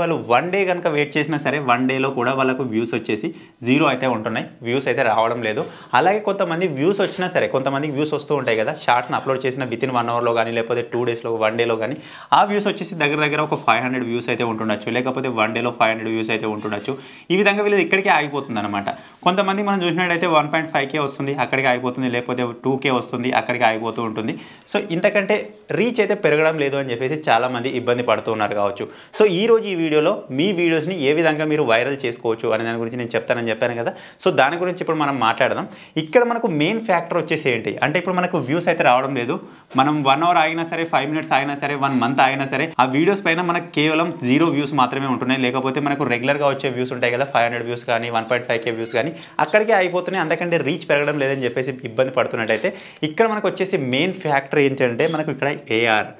వాళ్ళు one day కనుక wait చేసినా సరే వన్ డేలో కూడా వాళ్ళకు వ్యూస్ వచ్చేసి జీరో అయితే ఉంటున్నాయి వ్యూస్ అయితే రావడం లేదు అలాగే కొంతమంది వ్యూస్ వచ్చినా సరే కొంతమంది వ్యూస్ వస్తూ ఉంటాయి కదా షార్ట్స్ని అప్లోడ్ చేసిన వితిన్ వన్ అవర్లో కానీ లేకపోతే టూ డేస్లో వన్ డేలో కానీ ఆ వ్యూస్ వచ్చేసి దగ్గర దగ్గర ఒక ఫైవ్ హండ్రెడ్ వ్యూస్ అయితే ఉంటుండొచ్చు లేకపోతే వన్ డేలో ఫైవ్ హండ్రెడ్ వ్యూస్ అయితే ఉంటుండొచ్చు ఈ విధంగా వీళ్ళది ఇక్కడికే ఆగిపోతుంది అనమాట కొంతమంది మనం చూసినట్టయితే వన్ పాయింట్ ఫైవ్ కే వస్తుంది అక్కడికి ఆగిపోతుంది లేకపోతే టూ కే వస్తుంది అక్కడికి ఆగిపోతూ ఉంటుంది సో ఇంతకంటే రీచ్ అయితే పెరగడం లేదు అని చెప్పేసి చాలామంది ఇబ్బంది పడుతున్నారు కావచ్చు సో ఈరోజు ఈ వీడియోలో మీ వీడియోస్ని ఏ విధంగా మీరు వైరల్ చేసుకోవచ్చు అనే దాని గురించి నేను చెప్తానని చెప్పాను కదా సో దాని గురించి ఇప్పుడు మనం మాట్లాడదాం ఇక్కడ మనకు మెయిన్ ఫ్యాక్టర్ వచ్చేసి ఏంటి అంటే ఇప్పుడు మనకు వ్యూస్ అయితే రావడం లేదు మనం వన్ అవర్ అయినా సరే ఫైవ్ మినిట్స్ అయినా సరే వన్ మంత్ అయినా సరే ఆ వీడియోస్ పైన మనకు కేవలం జీరో వ్యూస్ మాత్రమే ఉంటున్నాయి లేకపోతే మనకు రెగ్యులర్గా వచ్చే వ్యూస్ ఉంటాయి కదా ఫైవ్ హండ్రెడ్ వ్యూస్ కానీ one point five K views కానీ అక్కడికే అయిపోతున్నాయి అందుకంటే రీచ్ పెరగడం లేదని చెప్పేసి ఇబ్బంది పడుతున్నట్టయితే ఇక్కడ మనకు వచ్చేసి మెయిన్ ఫ్యాక్టర్ ఏంటంటే మనకు ఇక్కడ ఏఆర్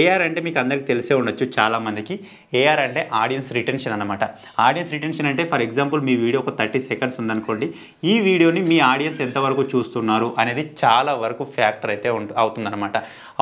ఏఆర్ అంటే మీకు అందరికీ తెలిసే ఉండొచ్చు చాలామందికి ఏఆర్ అంటే ఆడియన్స్ రిటెన్షన్ అనమాట ఆడియన్స్ రిటెన్షన్ అంటే ఫర్ ఎగ్జాంపుల్ మీ వీడియో ఒక థర్టీ సెకండ్స్ ఉందనుకోండి ఈ వీడియోని మీ ఆడియన్స్ ఎంతవరకు చూస్తున్నారు అనేది చాలా వరకు ఫ్యాక్టర్ అయితే అవుతుందన్నమాట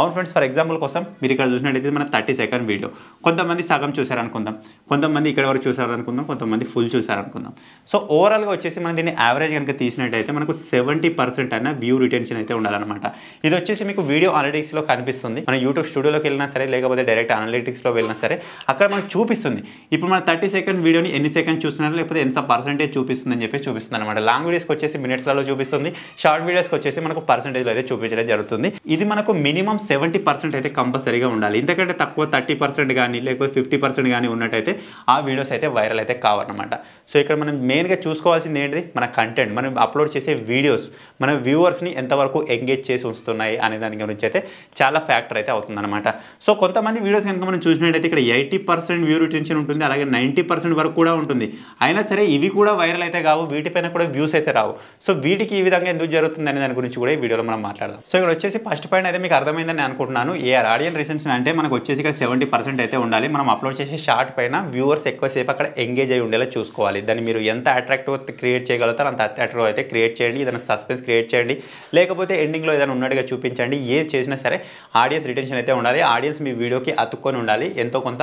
అవును ఫ్రెండ్స్ ఫర్ ఎగ్జాంపుల్ కోసం మీరు ఇక్కడ చూసినట్టయితే మన థర్టీ సెకండ్ వీడియో కొంతమంది సగం చూసారనుకుందాం కొంతమంది ఇక్కడ వరకు చూసారనుకుందాం కొంతమంది ఫుల్ చూసారనుకుందాం సో ఓవరాల్గా వచ్చేసి మనం దీన్ని యావరేజ్ కనుక తీసినట్టయితే మనకు సెవెంటీ పర్సెంట్ అయినా వ్యూ రిటెన్షన్ అయితే ఉండాలన్నమాట ఇది వచ్చేసి మీకు వీడియో అనలిటిక్స్లో కనిపిస్తుంది మన యూట్యూబ్ స్టూడియోలోకి వెళ్ళినా సరే లేకపోతే డైరెక్ట్ అనలిటిక్స్లో వెళ్ళినా సరే అక్కడ మనకు చూపిస్తుంది ఇప్పుడు మన థర్టీ సెకండ్ వీడియోని ఎన్ని సెకండ్ చూస్తున్నారు లేకపోతే ఎంత పర్సెంటేజ్ చూపిస్తుంది అని చెప్పి చూపిస్తుంది అనమాట లాంగ్ వీడియోస్కి వచ్చేసి మినిట్స్లలో చూపిస్తుంది షార్ట్ వీడియోస్కి వచ్చేసి మనకు పర్సెంటేజ్లో అయితే చూపించడం జరుగుతుంది ఇది మనకు మినిమం సెవెంటీ పర్సెంట్ అయితే కంపల్సరీగా ఉండాలి ఇంతకంటే తక్కువ థర్టీ పర్సెంట్ కానీ లేకపోతే ఫిఫ్టీ పర్సెంట్ కానీ ఉన్నట్టయితే ఆ వీడియోస్ అయితే వైరల్ అయితే కావన్నమాట సో ఇక్కడ మనం మెయిన్గా చూసుకోవాల్సింది ఏంటిది మన కంటెంట్ మనం అప్లోడ్ చేసే వీడియోస్ మన వ్యూవర్స్ని ఎంతవరకు ఎంగేజ్ చేసి ఉంచుతున్నాయి అనే దాని గురించి అయితే చాలా ఫ్యాక్టర్ అయితే అవుతుందన్నమాట సో కొంతమంది వీడియోస్ కనుక మనం చూసినట్టయితే ఇక్కడ ఎయిటీ పర్సెంట్ వ్యూ రిటెన్షన్ ఉంటుంది అలాగే నైంటీ పర్సెంట్ వరకు కూడా ఉంటుంది అయినా సరే ఇవి కూడా వైరల్ అయితే కావు వీటిపైన కూడా వ్యూస్ అయితే రావు సో వీటికి ఈ విధంగా ఎందుకు జరుగుతుంది అనే దాని గురించి కూడా ఈ వీడియోలో మనం మాట్లాడదాం సో ఇక్కడ వచ్చేసి ఫస్ట్ పాయింట్ అయితే మీకు అర్థమైంది అర్థమైందని నేను అనుకుంటున్నాను ఏ ఆడియన్ రీసెన్షన్ అంటే మనకు వచ్చేసి ఇక్కడ సెవెంటీ పర్సెంట్ అయితే ఉండాలి మనం అప్లోడ్ చేసే షార్ట్ పైన వ్యూవర్స్ ఎక్కువసేపు అక్కడ ఎంగేజ్ అయి ఉండేలా చూసుకోవాలి దాన్ని మీరు ఎంత అట్రాక్టివ్ క్రియేట్ చేయగలుగుతారు అంత అట్రాక్టివ్ అయితే క్రియేట్ చేయండి ఏదైనా సస్పెన్స్ క్రియేట్ చేయండి లేకపోతే ఎండింగ్లో ఏదైనా ఉన్నట్టుగా చూపించండి ఏది చేసినా సరే ఆడియన్స్ రిటెన్షన్ అయితే ఉండాలి ఆడియన్స్ మీ వీడియోకి అతుక్కొని ఉండాలి ఎంతో కొంత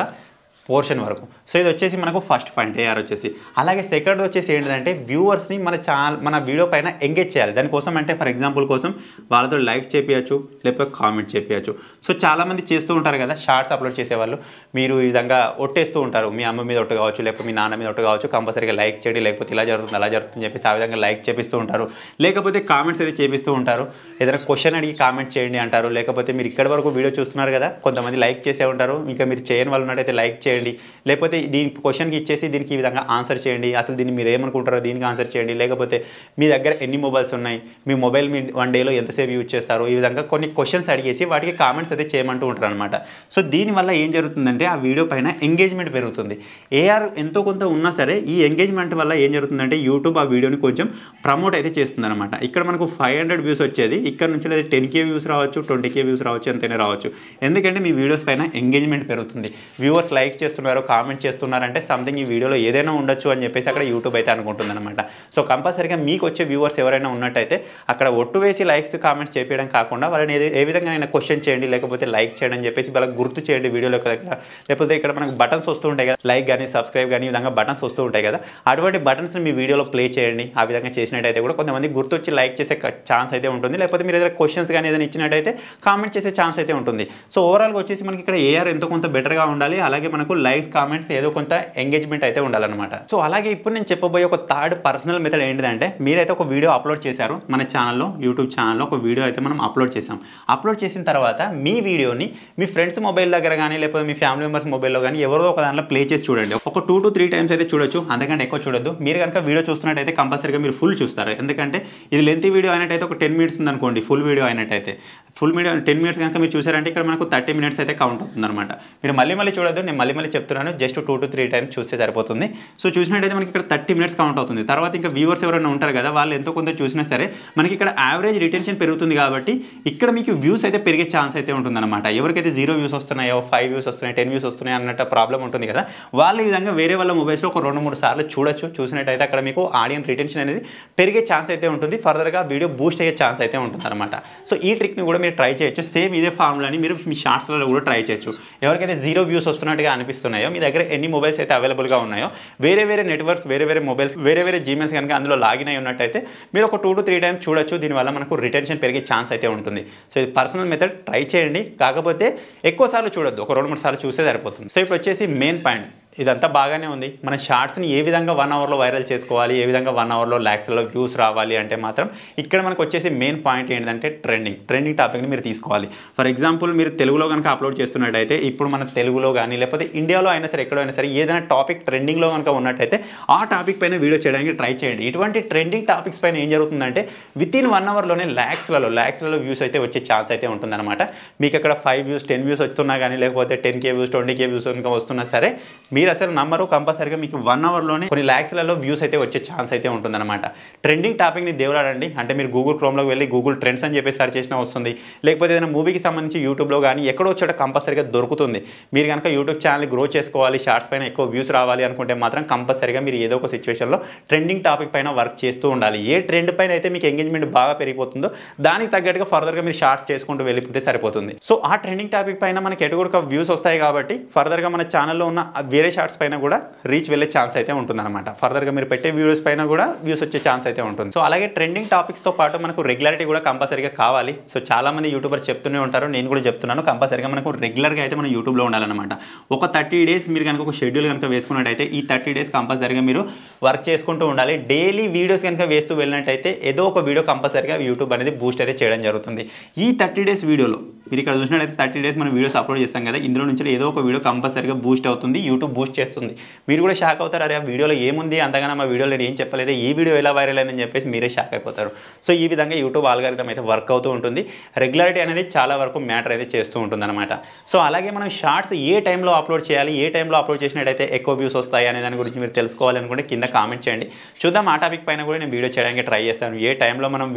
పోర్షన్ వరకు సో ఇది వచ్చేసి మనకు ఫస్ట్ పాయింట్ ఏఆర్ వచ్చేసి అలాగే సెకండ్ వచ్చేసి ఏంటంటే వ్యూవర్స్ని మన ఛా మన వీడియో పైన ఎంగేజ్ చేయాలి దానికోసం అంటే ఫర్ ఎగ్జాంపుల్ కోసం వాళ్ళతో లైక్ చేపించచ్చు లేకపోతే కామెంట్ చేపించచ్చు సో చాలామంది చేస్తూ ఉంటారు కదా షార్ట్స్ అప్లోడ్ చేసేవాళ్ళు మీరు ఈ విధంగా ఒట్టేస్తూ ఉంటారు మీ అమ్మ మీద ఒట్టు కావచ్చు లేకపోతే మీ నాన్న మీద ఒట్టు కావచ్చు కంపల్సరీగా లైక్ చేయండి లేకపోతే ఇలా జరుగుతుంది అలా జరుగుతుంది చెప్పేసి ఆ విధంగా లైక్ చేపిస్తూ ఉంటారు లేకపోతే కామెంట్స్ అయితే చేపిస్తూ ఉంటారు ఏదైనా క్వశ్చన్ అడిగి కామెంట్ చేయండి అంటారు లేకపోతే మీరు ఇక్కడి వరకు వీడియో చూస్తున్నారు కదా కొంతమంది లైక్ చేసే ఉంటారు ఇంకా మీరు చేయని వాళ్ళు అయితే లైక్ చేయండి చేయండి లేకపోతే దీని క్వశ్చన్కి ఇచ్చేసి దీనికి ఈ విధంగా ఆన్సర్ చేయండి అసలు దీన్ని మీరు ఏమనుకుంటారో దీనికి ఆన్సర్ చేయండి లేకపోతే మీ దగ్గర ఎన్ని మొబైల్స్ ఉన్నాయి మీ మొబైల్ మీ వన్ డేలో ఎంతసేపు యూజ్ చేస్తారు ఈ విధంగా కొన్ని క్వశ్చన్స్ అడిగేసి వాటికి కామెంట్స్ అయితే చేయమంటూ ఉంటారు అనమాట సో దీనివల్ల ఏం జరుగుతుందంటే ఆ వీడియో పైన ఎంగేజ్మెంట్ పెరుగుతుంది ఏఆర్ ఎంతో కొంత ఉన్నా సరే ఈ ఎంగేజ్మెంట్ వల్ల ఏం జరుగుతుందంటే యూట్యూబ్ ఆ వీడియోని కొంచెం ప్రమోట్ అయితే చేస్తుంది అనమాట ఇక్కడ మనకు ఫైవ్ హండ్రెడ్ వ్యూస్ వచ్చేది ఇక్కడ నుంచి లేదా టెన్ కే వ్యూస్ రావచ్చు ట్వంటీ కే వ్యూస్ రావచ్చు ఎంతైనా రావచ్చు ఎందుకంటే మీ వీడియోస్ పైన ఎంగేజ్మెంట్ పెరుగుతుంది వ్యూవర్స్ లైక్ చేస్తున్నారో కామెంట్ చేస్తున్నారంటే సంథింగ్ ఈ వీడియోలో ఏదైనా ఉండొచ్చు అని చెప్పేసి అక్కడ యూట్యూబ్ అయితే అనుకుంటుందన్నమాట సో కంపల్సరీగా మీకు వచ్చే వ్యూవర్స్ ఎవరైనా ఉన్నట్టయితే అక్కడ ఒట్టు వేసి లైక్స్ కామెంట్స్ చేయడం కాకుండా వాళ్ళని ఏ విధంగా అయినా క్వశ్చన్ చేయండి లేకపోతే లైక్ చేయండి అని చెప్పేసి వాళ్ళకి గుర్తు చేయండి వీడియోలో దగ్గర లేకపోతే ఇక్కడ మనకు బటన్స్ వస్తూ ఉంటాయి కదా లైక్ కానీ సబ్స్క్రైబ్ కానీ ఈ విధంగా బటన్స్ వస్తూ ఉంటాయి కదా అటువంటి బటన్స్ని మీ వీడియోలో ప్లే చేయండి ఆ విధంగా చేసినట్టయితే కూడా కొంతమంది గుర్తు వచ్చి లైక్ చేసే ఛాన్స్ అయితే ఉంటుంది లేకపోతే మీరు ఏదైనా క్వశ్చన్స్ కానీ ఏదైనా ఇచ్చినట్టయితే కామెంట్ చేసే ఛాన్స్ అయితే ఉంటుంది సో ఓవరాల్గా వచ్చేసి మనకి ఇక్కడ ఏఆర్ ఎంతో కొంత బెటర్గా ఉండాలి అలాగే మనకు మనకు లైక్స్ కామెంట్స్ ఏదో కొంత ఎంగేజ్మెంట్ అయితే ఉండాలన్నమాట సో అలాగే ఇప్పుడు నేను చెప్పబోయే ఒక థర్డ్ పర్సనల్ మెథడ్ ఏంటిదంటే మీరైతే ఒక వీడియో అప్లోడ్ చేశారు మన ఛానల్లో యూట్యూబ్ ఛానల్లో ఒక వీడియో అయితే మనం అప్లోడ్ చేసాం అప్లోడ్ చేసిన తర్వాత మీ వీడియోని మీ ఫ్రెండ్స్ మొబైల్ దగ్గర కానీ లేకపోతే మీ ఫ్యామిలీ మెంబర్స్ మొబైల్లో కానీ ఎవరో ఒక దాంట్లో ప్లే చేసి చూడండి ఒక టూ టు త్రీ టైమ్స్ అయితే చూడొచ్చు అందుకంటే ఎక్కువ చూడొద్దు మీరు కనుక వీడియో చూస్తున్నట్టయితే కంపల్సరీగా మీరు ఫుల్ చూస్తారు ఎందుకంటే ఇది లెంత్ వీడియో అయినట్టయితే ఒక టెన్ మినిట్స్ ఉందనుకోండి ఫుల్ వీడియో అయినట్టయితే ఫుల్ వీడియో టెన్ మినిట్స్ కనుక మీరు చూసారంటే ఇక్కడ మనకు థర్టీ మినిట్స్ అయితే కౌంట్ అవుతుందన్నమాట మీరు మళ్ళీ మళ్ళీ చూడొద్దు నేను మళ్ళీ మళ్ళీ చెప్తున్నాను just two to three times చూస్తే సరిపోతుంది సో చూసినట్టయితే మనకి ఇక్కడ థర్టీ మినిట్స్ కౌంట్ అవుతుంది తర్వాత ఇంకా వ్యూవర్స్ ఎవరైనా ఉంటారు కదా వాళ్ళు ఎంతో కొంత చూసినా సరే మనకి ఇక్కడ యావరేజ్ రిటెన్షన్ పెరుగుతుంది కాబట్టి ఇక్కడ మీకు వ్యూస్ అయితే పెరిగే ఛాన్స్ అయితే ఉంటుందన్నమాట ఎవరికైతే జీరో వ్యూస్ వస్తున్నాయో ఫైవ్ వ్యూస్ వస్తున్నాయి టెన్ వ్యూస్ వస్తున్నాయి అన్నట్టు ప్రాబ్లం ఉంటుంది కదా వాళ్ళు ఈ విధంగా వేరే వాళ్ళ మొబైల్స్లో ఒక రెండు మూడు సార్లు చూడొచ్చు చూసినట్టయితే అక్కడ మీకు ఆడియన్ రిటెన్షన్ అనేది పెరిగే ఛాన్స్ అయితే ఉంటుంది ఫర్దర్గా వీడియో బూస్ట్ అయ్యే ఛాన్స్ అయితే ఉంటుంది అనమాట సో ఈ ట్రిక్ని కూడా మీరు ట్రై చేయొచ్చు సేమ్ ఇదే ఫార్ములాని మీరు మీ షార్ట్స్లలో కూడా ట్రై చేయొచ్చు ఎవరికైతే జీరో వ్యూస్ వస్తున్నట్టుగా అనిపి కనిపిస్తున్నాయో మీ దగ్గర ఎన్ని మొబైల్స్ అయితే అవైలబుల్గా ఉన్నాయో వేరే వేరే నెట్వర్క్స్ వేరే వేరే మొబైల్స్ వేరే వేరే జీమెయిల్స్ కనుక అందులో లాగిన్ అయి ఉన్నట్టయితే మీరు ఒక టూ టు త్రీ టైమ్స్ చూడొచ్చు దీనివల్ల మనకు రిటెన్షన్ పెరిగే ఛాన్స్ అయితే ఉంటుంది సో ఇది పర్సనల్ మెథడ్ ట్రై చేయండి కాకపోతే ఎక్కువ సార్లు చూడొద్దు ఒక రెండు మూడు సార్లు చూసే సరిపోతుంది సో ఇప్పుడు వచ్చేసి మెయిన్ పాయింట్ ఇదంతా బాగానే ఉంది మన షార్ట్స్ని ఏ విధంగా వన్ అవర్లో వైరల్ చేసుకోవాలి ఏ విధంగా వన్ అవర్లో ల్యాక్స్లో వ్యూస్ రావాలి అంటే మాత్రం ఇక్కడ మనకు వచ్చేసి మెయిన్ పాయింట్ ఏంటంటే ట్రెండింగ్ ట్రెండింగ్ టాపిక్ని మీరు తీసుకోవాలి ఫర్ ఎగ్జాంపుల్ మీరు తెలుగులో కనుక అప్లోడ్ చేస్తున్నట్టయితే ఇప్పుడు మన తెలుగులో కానీ లేకపోతే ఇండియాలో అయినా సరే ఎక్కడైనా సరే ఏదైనా టాపిక్ ట్రెండింగ్లో కనుక ఉన్నట్టయితే ఆ టాపిక్ పైన వీడియో చేయడానికి ట్రై చేయండి ఇటువంటి ట్రెండింగ్ టాపిక్స్ పైన ఏం జరుగుతుందంటే విత్ ఇన్ వన్ అవర్లోనే ల్యాక్స్లలో ల్యాక్స్లలో వ్యూస్ అయితే వచ్చే ఛాన్స్ అయితే ఉంటుందన్నమాట మీకు అక్కడ ఫైవ్ వ్యూస్ టెన్ వ్యూస్ వస్తున్నా కానీ లేకపోతే ten K views twenty K views కనుక వస్తున్నా సరే మీరు మీరు అసలు నంబరు కంపల్సరిగా మీకు వన్ అవర్లోనే కొన్ని ల్యాక్స్లలో వ్యూస్ అయితే వచ్చే ఛాన్స్ అయితే ఉంటుందన్నమాట ట్రెండింగ్ టాపిక్ని దేవులాడండి అంటే మీరు గూగుల్ క్రోమ్లోకి వెళ్ళి గూగుల్ ట్రెండ్స్ అని చెప్పి సర్చ్ చేసినా వస్తుంది లేకపోతే ఏదైనా మూవీకి సంబంధించి యూట్యూబ్లో కానీ ఎక్కడో చోట కంపల్సరిగా దొరుకుతుంది మీరు కనుక యూట్యూబ్ ఛానల్ గ్రో చేసుకోవాలి షార్ట్స్ పైన ఎక్కువ వ్యూస్ రావాలి అనుకుంటే మాత్రం కంపల్సరిగా మీరు ఏదో ఒక సిచ్యువేషన్లో ట్రెండింగ్ టాపిక్ పైన వర్క్ చేస్తూ ఉండాలి ఏ ట్రెండ్ పైన అయితే మీకు ఎంగేజ్మెంట్ బాగా పెరిగిపోతుందో దానికి తగ్గట్టుగా ఫర్దర్గా మీరు షార్ట్స్ చేసుకుంటూ వెళ్ళిపోతే సరిపోతుంది సో ఆ ట్రెండింగ్ టాపిక్ పైన మనకి ఎటు కూడా వ్యూస్ వస్తాయి కాబట్టి ఫర్దర్గా మన ఛానల్లో ఉన్న వేరే వేరే షార్ట్స్ పైన కూడా రీచ్ వెళ్ళే ఛాన్స్ అయితే ఉంటుందన్నమాట ఫర్దర్గా మీరు పెట్టే వీడియోస్ పైన కూడా వ్యూస్ వచ్చే ఛాన్స్ అయితే ఉంటుంది సో అలాగే ట్రెండింగ్ టాపిక్స్తో పాటు మనకు రెగ్యులారిటీ కూడా కంపల్సరీగా కావాలి సో చాలామంది యూట్యూబర్స్ చెప్తూనే ఉంటారు నేను కూడా చెప్తున్నాను కంపల్సరీగా మనకు రెగ్యులర్గా అయితే మనం యూట్యూబ్లో ఉండాలన్నమాట ఒక థర్టీ డేస్ మీరు కనుక ఒక షెడ్యూల్ కనుక వేసుకున్నట్టయితే ఈ థర్టీ డేస్ కంపల్సరీగా మీరు వర్క్ చేసుకుంటూ ఉండాలి డైలీ వీడియోస్ కనుక వేస్తూ వెళ్ళినట్టయితే ఏదో ఒక వీడియో కంపల్సరీగా యూట్యూబ్ అనేది బూస్ట్ అయితే చేయడం జరుగుతుంది ఈ థర్టీ డేస్ వీడియోలో మీరు ఇక్కడ చూసినట్టయితే థర్టీ డేస్ మనం వీడియోస్ అప్లోడ్ చేస్తాం కదా ఇందులో నుంచి ఏదో ఒక వీడియో కంపల్సరీగా బూస్ట్ అవుతుంది యూట్యూబ్ బూస్ట్ చేస్తుంది మీరు కూడా షాక్ అవుతారు అరే ఆ వీడియోలో ఏముంది అంతగానో మా వీడియోలో నేను ఏం చెప్పలేదు ఈ వీడియో ఎలా వైరల్ అయిందని చెప్పేసి మీరే షాక్ అయిపోతారు సో ఈ విధంగా యూట్యూబ్ ఆల్గారిథం అయితే వర్క్ అవుతూ ఉంటుంది రెగ్యులారిటీ అనేది చాలా వరకు మ్యాటర్ అయితే చేస్తూ ఉంటుందన్నమాట సో అలాగే మనం షార్ట్స్ ఏ టైంలో అప్లోడ్ చేయాలి ఏ టైంలో అప్లోడ్ చేసినట్టయితే ఎక్కువ వ్యూస్ వస్తాయి అనే దాని గురించి మీరు తెలుసుకోవాలనుకుంటే కింద కామెంట్ చేయండి చూద్దాం ఆ టాపిక్ పైన కూడా నేను వీడియో చేయడానికి ట్రై చేస్తాను ఏ టైంలో మనం